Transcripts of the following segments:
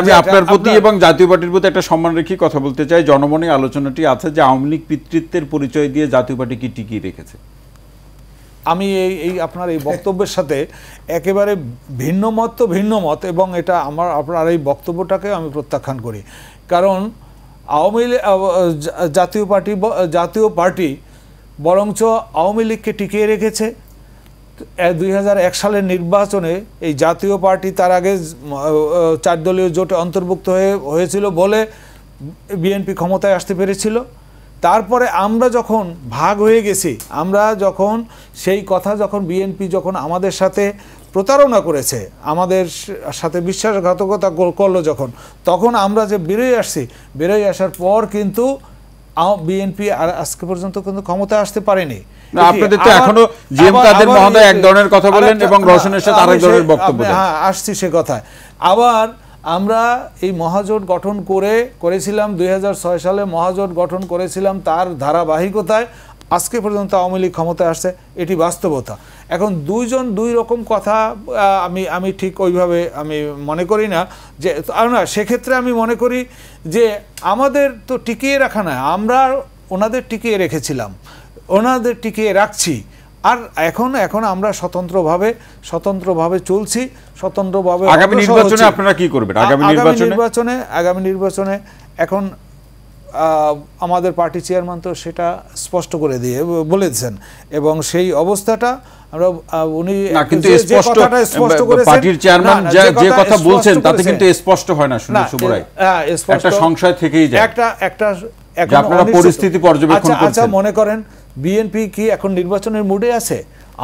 আমি আচ্ছা, আপনার প্রতি এবং জাতীয় পার্টির প্রতি একটা সম্মান রেখে কথা বলতে চাই জনমনে আলোচনাটি আছে যে আওয়ামী লীগ পিতৃত্বের পরিচয় দিয়ে জাতীয় পার্টি কি টিকিয়ে রেখেছে আমি এই এই আপনার এই বক্তব্যের সাথে একেবারে ভিন্ন মত তো ভিন্ন মত এবং এটা আমার আপনার এই বক্তব্যটাকে আমি প্রত্যাখ্যান করি কারণ আওয়ামী জাতীয় পার্টি জাতীয় পার্টি বরঞ্চ আওয়ামী লীগকে টিকিয়ে রেখেছে দুই সালের নির্বাচনে এই জাতীয় পার্টি তার আগে চার দলীয় জোটে অন্তর্ভুক্ত হয়ে হয়েছিল বলে বিএনপি ক্ষমতায় আসতে পেরেছিল তারপরে আমরা যখন ভাগ হয়ে গেছি আমরা যখন সেই কথা যখন বিএনপি যখন আমাদের সাথে প্রতারণা করেছে আমাদের সাথে বিশ্বাসঘাতকতা করলো যখন তখন আমরা যে বেরোয় আসছি বেরোয় আসার পর কিন্তু বিএনপি আর আজকে পর্যন্ত কিন্তু ক্ষমতায় আসতে পারেনি আপনাদের তো এখনো জিএম কাদের মহোদয় এক ধরনের কথা বলেন এবং রোশনের সাথে আরেক ধরনের বক্তব্য হ্যাঁ, আসছি সে কথায় আবার আমরা এই মহাজোট গঠন করে করেছিলাম দুই সালে মহাজোট গঠন করেছিলাম তার ধারাবাহিকতায় আজকে পর্যন্ত আওয়ামী লীগ ক্ষমতায় আসছে এটি বাস্তবতা এখন দুইজন দুই রকম কথা আমি আমি ঠিক ওইভাবে আমি মনে করি না যে না সেক্ষেত্রে আমি মনে করি যে আমাদের তো টিকিয়ে রাখা না আমরা ওনাদের টিকিয়ে রেখেছিলাম ওনাদের টিকিয়ে রাখছি আর এখন এখন আমরা স্বতন্ত্রভাবে স্বতন্ত্রভাবে চলছি স্বতন্ত্রভাবে আগামী নির্বাচনে আপনারা কি করবেন আগামী নির্বাচনে নির্বাচনে আগামী নির্বাচনে এখন আমাদের পার্টি চেয়ারম্যান তো সেটা স্পষ্ট করে দিয়ে বলেছেন এবং সেই অবস্থাটা আমরা উনি কিন্তু স্পষ্ট পার্টির চেয়ারম্যান যে কথা বলছেন তাতে কিন্তু স্পষ্ট হয় না শুনে সুবরাই হ্যাঁ, একটা সংশয় থেকেই যায় একটা একটা পরিস্থিতি পর্যবেক্ষণ আচ্ছা, আচ্ছা মনে করেন বিএনপি কি এখন নির্বাচনের মুডে আছে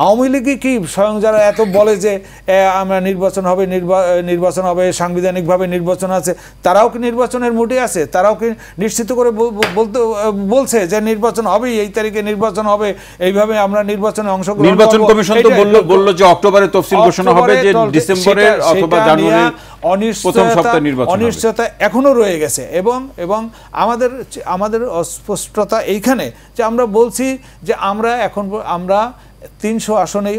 আওয়ামী কি স্বয়ং যারা এত বলে যে আমরা নির্বাচন হবে নির্বাচন হবে সাংবিধানিকভাবে নির্বাচন আছে তারাও কি নির্বাচনের মুডে আছে তারাও কি নিশ্চিত করে বলতে বলছে যে নির্বাচন হবেই এই তারিখে নির্বাচন হবে এইভাবে আমরা নির্বাচনে অংশগ্রহণ নির্বাচন কমিশন তো বললো বললো যে অক্টোবরে তফসিল ঘোষণা হবে যে অথবা জানুয়ারি অনিশ্চয়তা এখনও রয়ে গেছে এবং এবং আমাদের আমাদের অস্পষ্টতা এইখানে যে আমরা বলছি যে আমরা এখন আমরা সেই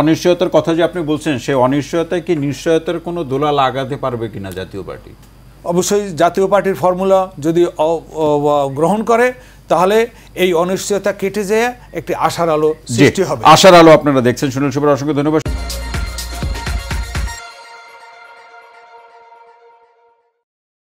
অনিশ্চয়তার কথা যে আপনি বলছেন সেই কি নিশ্চয়তার কোনো দোলা লাগাতে পারবে কিনা জাতীয় পার্টি অবশ্যই জাতীয় পার্টির ফর্মুলা যদি গ্রহণ করে তাহলে এই অনিশ্চয়তা কেটে যেয়ে একটি আশার আলো সৃষ্টি হবে আশার আলো আপনারা দেখছেন সুনীল সুপার অসংখ্য ধন্যবাদ